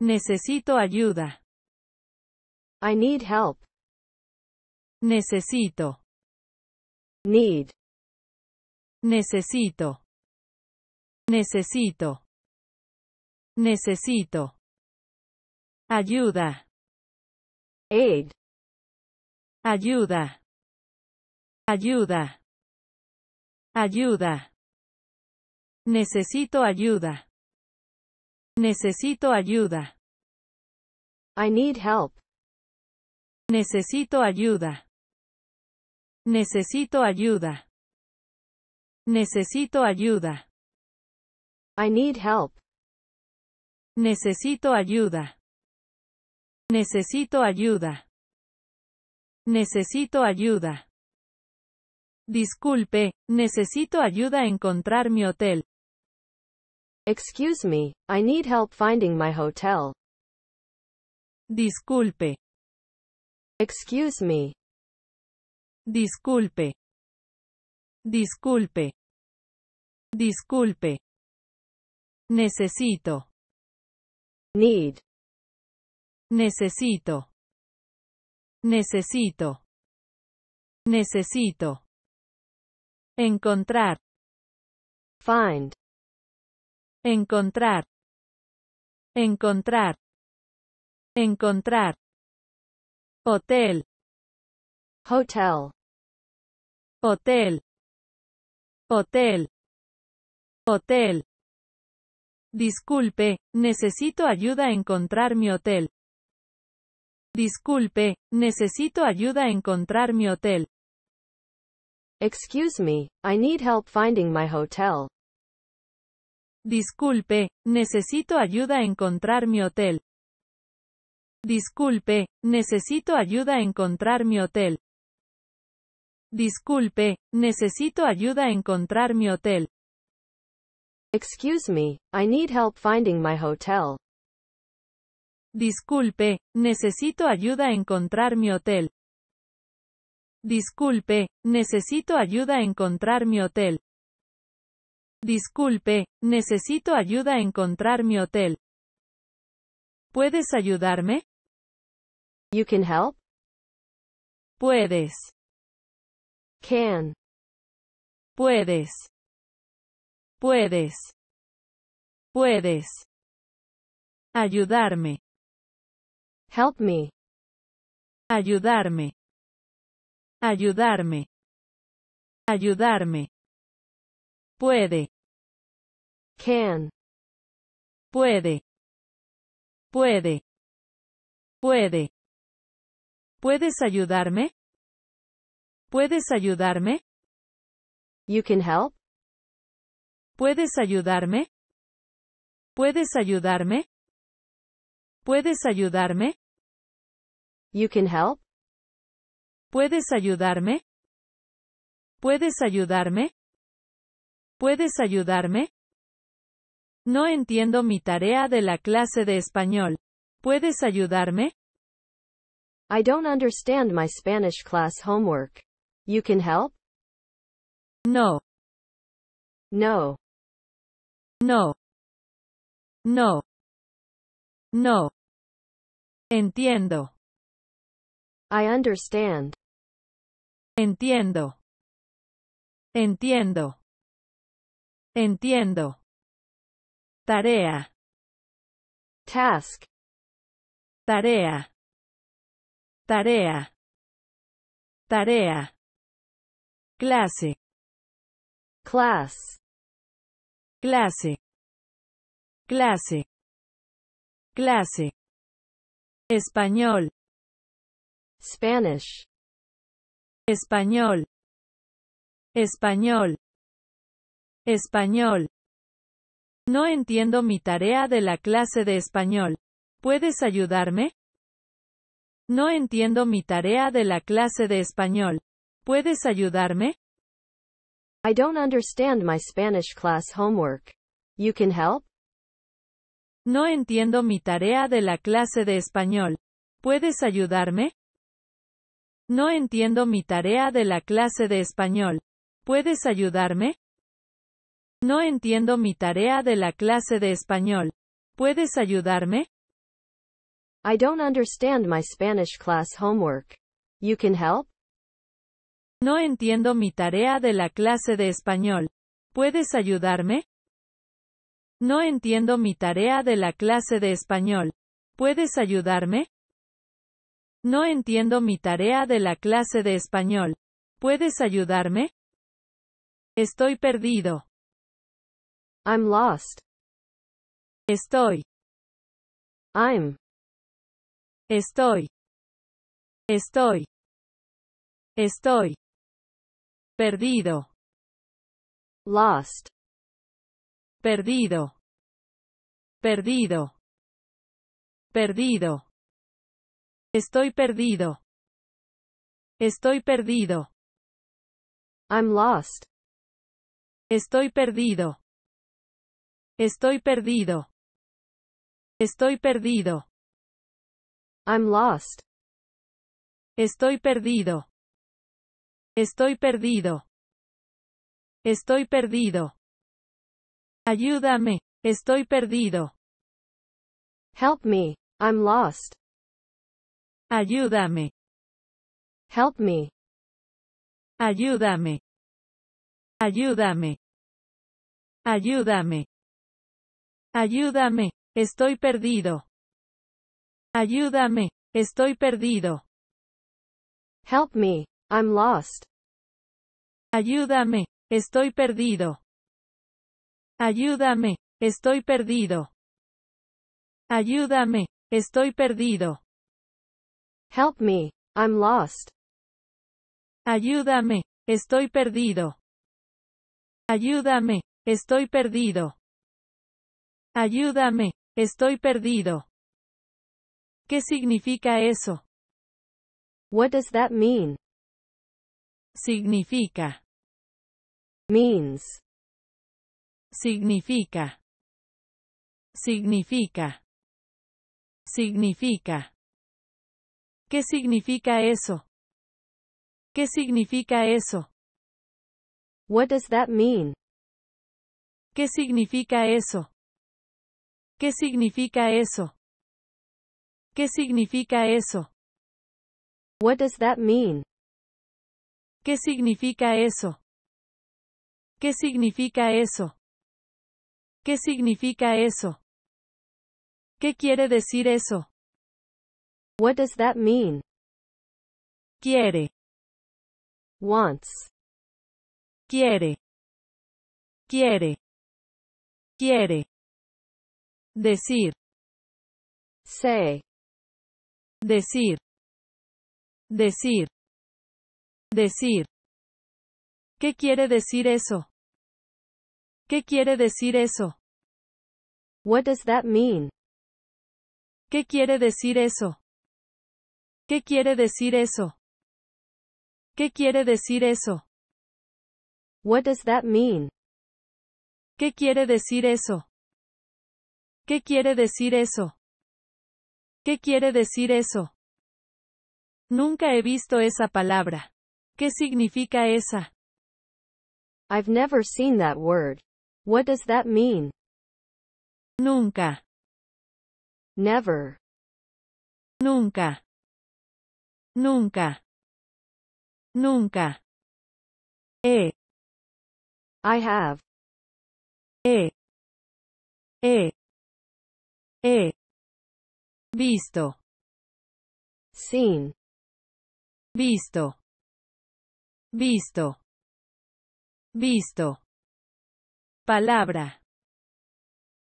Necesito ayuda. I need help. Necesito. Need. Necesito. Necesito. Necesito. Ayuda. Aid. Ayuda. Ayuda. Ayuda. Necesito ayuda. Necesito ayuda. I need help. Necesito ayuda. Necesito ayuda. Necesito ayuda. I need help. Necesito ayuda. Necesito ayuda. Necesito ayuda. Disculpe, necesito ayuda a encontrar mi hotel. Excuse me, I need help finding my hotel. Disculpe. Excuse me. Disculpe. Disculpe. Disculpe. Necesito. Need. Necesito. Necesito. Necesito. Encontrar. Find. encontrar, encontrar, encontrar, hotel, hotel, hotel, hotel, hotel. Disculpe, necesito ayuda a encontrar mi hotel. Disculpe, necesito ayuda a encontrar mi hotel. Excuse me, I need help finding my hotel. Disculpe, necesito ayuda a encontrar mi hotel. Disculpe, necesito ayuda a encontrar mi hotel. Disculpe, necesito ayuda a encontrar mi hotel. Excuse me, I need help finding my hotel. Disculpe, necesito ayuda a encontrar mi hotel. Disculpe, necesito ayuda a encontrar mi hotel. Disculpe, necesito ayuda a encontrar mi hotel. ¿Puedes ayudarme? You can help. Puedes. Can. Puedes. Puedes. Puedes. Ayudarme. Help me. Ayudarme. Ayudarme. Ayudarme puede can puede puede puede ¿Puedes ayudarme? ¿Puedes ayudarme? You can help. ¿Puedes ayudarme? ¿Puedes ayudarme? ¿Puedes ayudarme? You can help. ¿Puedes ayudarme? ¿Puedes ayudarme? ¿Puedes ayudarme? No entiendo mi tarea de la clase de español. ¿Puedes ayudarme? I don't understand my Spanish class homework. You can help? No. No. No. No. No. Entiendo. I understand. Entiendo. Entiendo. Entiendo. Tarea. Task. Tarea. Tarea. Tarea. Clase. Class. Clase. Clase. Clase. Español. Spanish. Español. Español. Español. No entiendo mi tarea de la clase de español. ¿Puedes ayudarme? No entiendo mi tarea de la clase de español. ¿Puedes ayudarme? I don't understand my Spanish class homework. You can help? No entiendo mi tarea de la clase de español. ¿Puedes ayudarme? No entiendo mi tarea de la clase de español. ¿Puedes ayudarme? No entiendo mi tarea de la clase de español. ¿Puedes ayudarme? I don't understand my Spanish class homework. You can help? No entiendo mi tarea de la clase de español. ¿Puedes ayudarme? No entiendo mi tarea de la clase de español. ¿Puedes ayudarme? No entiendo mi tarea de la clase de español. ¿Puedes ayudarme? Estoy perdido. I'm lost. Estoy. I'm. Estoy. Estoy. Estoy. Perdido. Lost. Perdido. Perdido. Perdido. Estoy perdido. Estoy perdido. I'm lost. Estoy perdido. Estoy perdido. Estoy perdido. I'm lost. Estoy perdido. Estoy perdido. Estoy perdido. Ayúdame. Estoy perdido. Help me. I'm lost. Ayúdame. Help me. Ayúdame. Ayúdame. Ayúdame. Ayúdame, estoy perdido. Ayúdame, estoy perdido. Help me, I'm lost. Ayúdame, estoy perdido. Ayúdame, estoy perdido. Ayúdame, estoy perdido. Help me, I'm lost. Ayúdame, estoy perdido. Ayúdame, estoy perdido. Ayúdame. Estoy perdido. ¿Qué significa eso? What does that mean? Significa. Means. Significa. Significa. Significa. ¿Qué significa eso? ¿Qué significa eso? What does that mean? ¿Qué significa eso? ¿Qué significa eso? ¿Qué significa eso? What does that mean? ¿Qué significa eso? ¿Qué significa eso? ¿Qué significa eso? ¿Qué quiere decir eso? What does that mean? Quiere. Wants. Quiere. Quiere. Quiere. Decir. Say. Decir. Decir. Decir. ¿Qué quiere decir eso? ¿Qué quiere decir eso? What does that mean? ¿Qué quiere decir eso? ¿Qué quiere decir eso? ¿Qué quiere decir eso? What does that mean? ¿Qué quiere decir eso? ¿Qué quiere decir eso? ¿Qué quiere decir eso? Nunca he visto esa palabra. ¿Qué significa esa? I've never seen that word. What does that mean? Nunca. Never. Nunca. Nunca. Nunca. E. I have. E. E. E. visto. sin Visto. Visto. Visto. Palabra.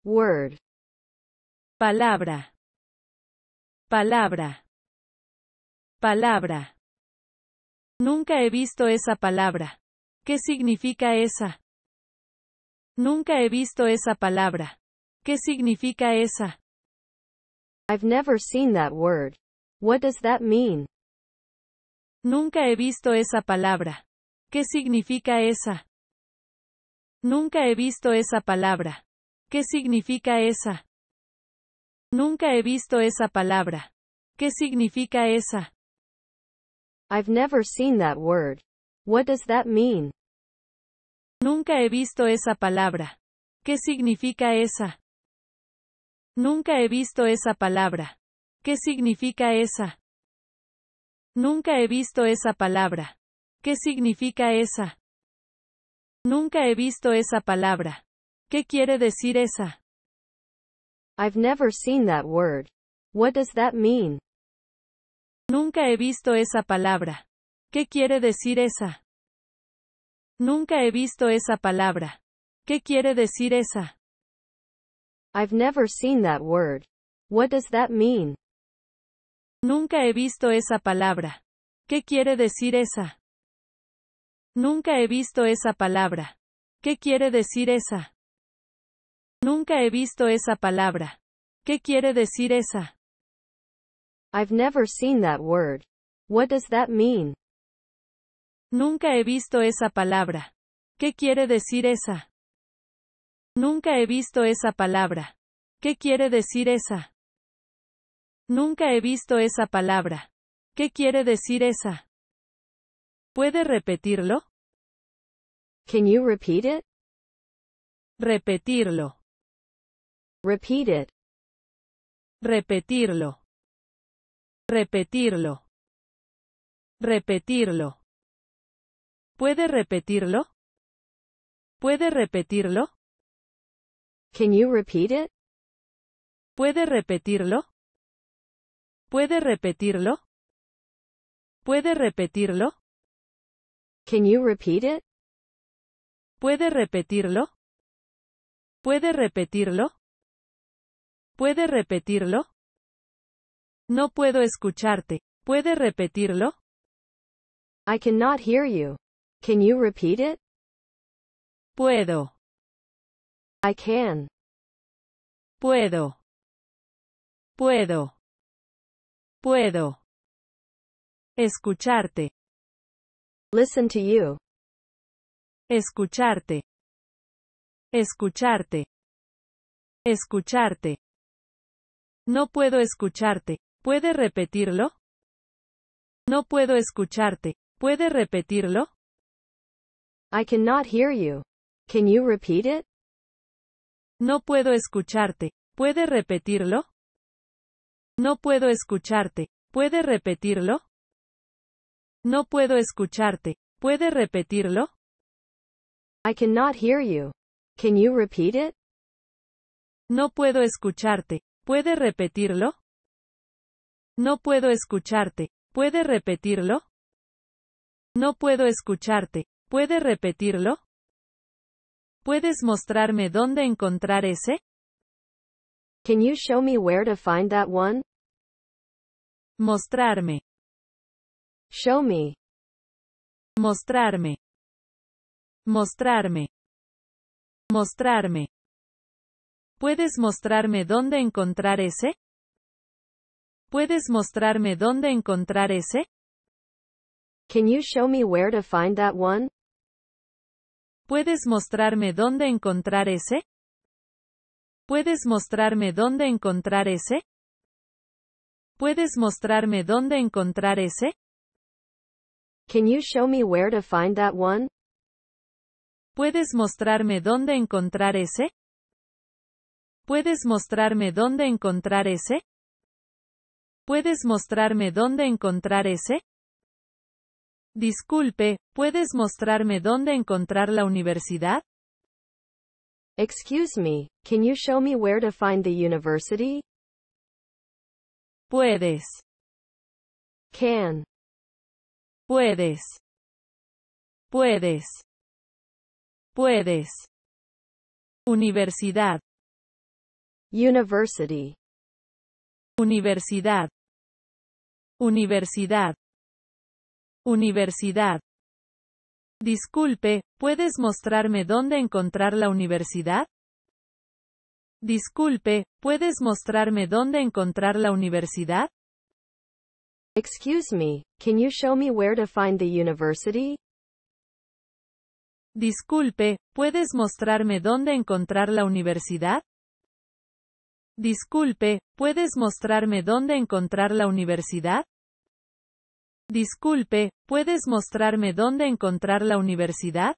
Word. Palabra. Palabra. Palabra. Nunca he visto esa palabra. ¿Qué significa esa? Nunca he visto esa palabra. ¿Qué significa esa? I've never seen that word. What does that mean? Nunca he visto esa palabra. ¿Qué significa esa? Nunca he visto esa palabra. ¿Qué significa esa? Nunca he visto esa palabra. ¿Qué significa esa? I've never seen that word. What does that mean? Nunca he visto esa palabra. ¿Qué significa esa? Nunca he visto esa palabra. ¿Qué significa esa? Nunca he visto esa palabra. ¿Qué significa esa? Nunca he visto esa palabra. ¿Qué quiere decir esa? I've never seen that word. What does that mean? Nunca he visto esa palabra. ¿Qué quiere decir esa? Nunca he visto esa palabra. ¿Qué quiere decir esa? I've never seen that word. What does that mean? Nunca he visto esa palabra. ¿Qué quiere decir esa? Nunca he visto esa palabra. ¿Qué quiere decir esa? Nunca he visto esa palabra. ¿Qué quiere decir esa? I've never seen that word. What does that mean? Nunca he visto esa palabra. ¿Qué quiere decir esa? Nunca he visto esa palabra. ¿Qué quiere decir esa? Nunca he visto esa palabra. ¿Qué quiere decir esa? ¿Puede repetirlo? Can you repeat it? Repetirlo. Repeat Repetirlo. Repetirlo. Repetirlo. ¿Puede repetirlo? ¿Puede repetirlo? Can you repeat it? ¿Puede repetirlo? ¿Puede repetirlo? ¿Puede repetirlo? Can you repeat it? ¿Puede repetirlo? ¿Puede repetirlo? ¿Puede repetirlo? No puedo escucharte. ¿Puede repetirlo? I cannot hear you. Can you repeat it? Puedo. I can. Puedo. Puedo. Puedo. Escucharte. Listen to you. Escucharte. Escucharte. Escucharte. No puedo escucharte. ¿Puede repetirlo? No puedo escucharte. ¿Puede repetirlo? I cannot hear you. Can you repeat it? No puedo escucharte. ¿Puede repetirlo? No puedo escucharte. ¿Puede repetirlo? No puedo escucharte. ¿Puede repetirlo? I cannot hear you. Can you repeat it? No puedo escucharte. ¿Puede repetirlo? No puedo escucharte. ¿Puede repetirlo? No puedo escucharte. ¿Puede repetirlo? ¿Puedes mostrarme dónde encontrar ese? Can you show me where to find that one? Mostrarme. Show me. Mostrarme. Mostrarme. Mostrarme. ¿Puedes mostrarme dónde encontrar ese? ¿Puedes mostrarme dónde encontrar ese? Can you show me where to find that one? ¿Puedes mostrarme dónde encontrar ese? ¿Puedes mostrarme dónde encontrar ese? ¿Puedes mostrarme dónde encontrar ese? Can you show me where to find that one? ¿Puedes mostrarme dónde encontrar ese? ¿Puedes mostrarme dónde encontrar ese? ¿Puedes mostrarme dónde encontrar ese? Disculpe, ¿puedes mostrarme dónde encontrar la universidad? Excuse me, can you show me where to find the university? Puedes. Can. Puedes. Puedes. Puedes. Universidad. University. Universidad. Universidad. Universidad. Disculpe, ¿puedes mostrarme dónde encontrar la universidad? Disculpe, ¿puedes mostrarme dónde encontrar la universidad? Excuse me, can you show me where to find the university? Disculpe, ¿puedes mostrarme dónde encontrar la universidad? Disculpe, ¿puedes mostrarme dónde encontrar la universidad? Disculpe, ¿puedes mostrarme dónde encontrar la universidad?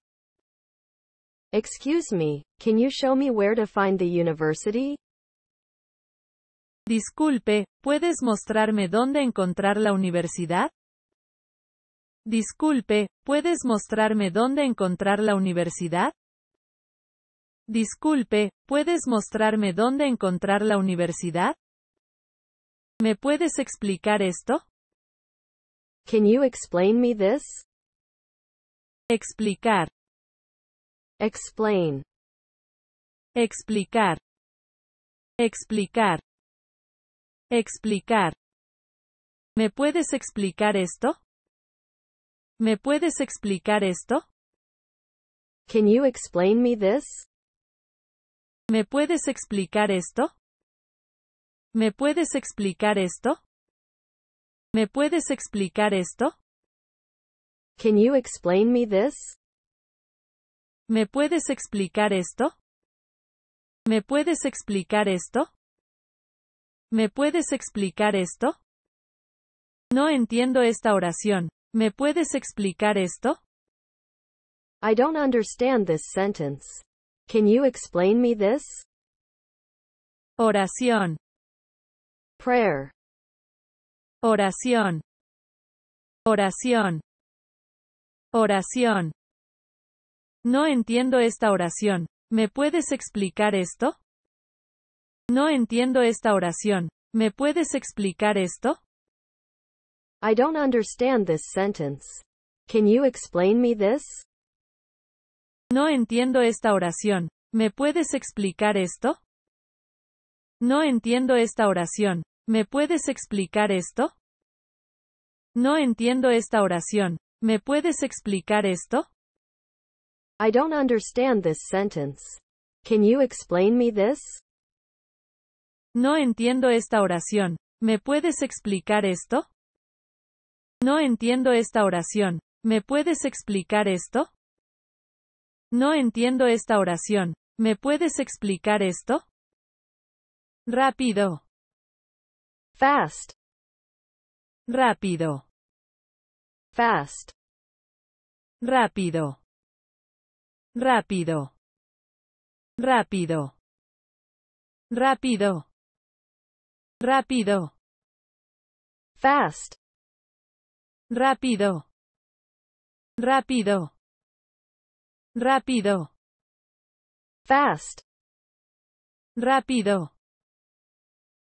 Excuse me, can you show me where to find the university? Disculpe, ¿puedes mostrarme dónde encontrar la universidad? Disculpe, ¿puedes mostrarme dónde encontrar la universidad? Disculpe, ¿puedes mostrarme dónde encontrar la universidad? ¿Me puedes explicar esto? Can you explain me this? Explicar. Explain. Explicar. Explicar. Explicar. ¿Me puedes explicar esto? ¿Me puedes explicar esto? Can you explain me this? ¿Me puedes explicar esto? ¿Me puedes explicar esto? ¿Me puedes explicar esto? Can you explain me this? ¿Me puedes explicar esto? ¿Me puedes explicar esto? ¿Me puedes explicar esto? No entiendo esta oración. ¿Me puedes explicar esto? I don't understand this sentence. Can you explain me this? Oración. Prayer. Oración. Oración. Oración. No entiendo esta oración. ¿Me puedes explicar esto? No entiendo esta oración. ¿Me puedes explicar esto? I don't understand this sentence. Can you explain me this? No entiendo esta oración. ¿Me puedes explicar esto? No entiendo esta oración. ¿Me puedes explicar esto? No entiendo esta oración. ¿Me puedes explicar esto? I don't understand this sentence. Can you explain me this? No entiendo esta oración. ¿Me puedes explicar esto? No entiendo esta oración. ¿Me puedes explicar esto? No entiendo esta oración. ¿Me puedes explicar esto? Rápido. Fast. Rápido. Fast. Rápido. Rápido. Rápido. Rápido. Rápido. Fast. Rápido. Rápido. Rápido. Fast. Rápido.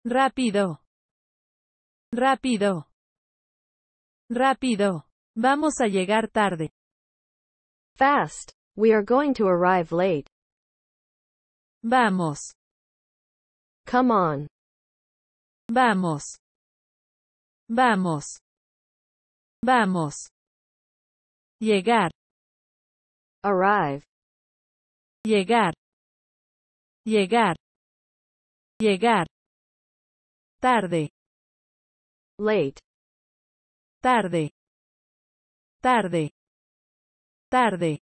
Rápido. Rápido. Rápido. Vamos a llegar tarde. Fast. We are going to arrive late. Vamos. Come on. Vamos. Vamos. Vamos. Llegar. Arrive. Llegar. Llegar. Llegar. Tarde late tarde tarde tarde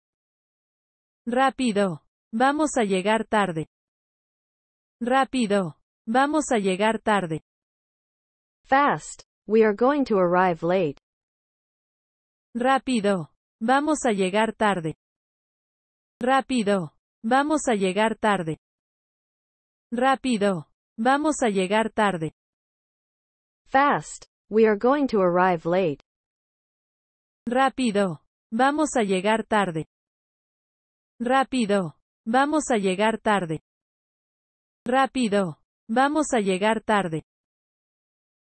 rápido vamos a llegar tarde rápido vamos a llegar tarde fast we are going to arrive late rápido vamos a llegar tarde rápido vamos a llegar tarde rápido vamos a llegar tarde Fast. We are going to arrive late. Rápido. Vamos a llegar tarde. Rápido. Vamos a llegar tarde. Rápido. Vamos a llegar tarde.